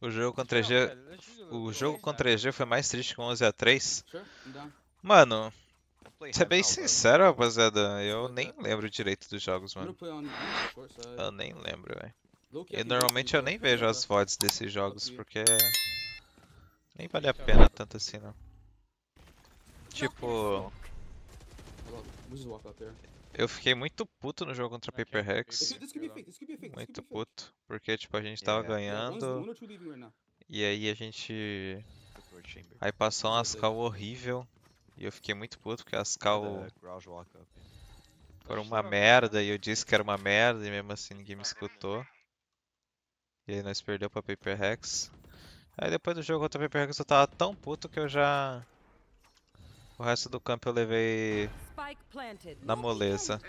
O jogo contra g o jogo contra 3G foi mais triste com 11 a 3. Mano, ser bem sincero, rapaziada, eu nem lembro direito dos jogos, mano. É é. Eu nem lembro, velho. E normalmente eu nem vejo as VODs desses jogos, porque nem vale a pena tanto assim, não. Tipo, Tá, eu fiquei muito puto no jogo contra Paper Rex. Muito puto, porque tipo, a gente é, tava é, é, ganhando. Né? E aí a gente. Aí passou um Ascal horrível. E eu fiquei muito puto porque a Ascal. Foram uma merda, e eu disse que era uma merda, e mesmo assim ninguém me escutou. E aí nós perdemos pra Paper Rex. Aí depois do jogo contra Paper Rex eu tava tão puto que eu já... O resto do campo eu levei na moleza.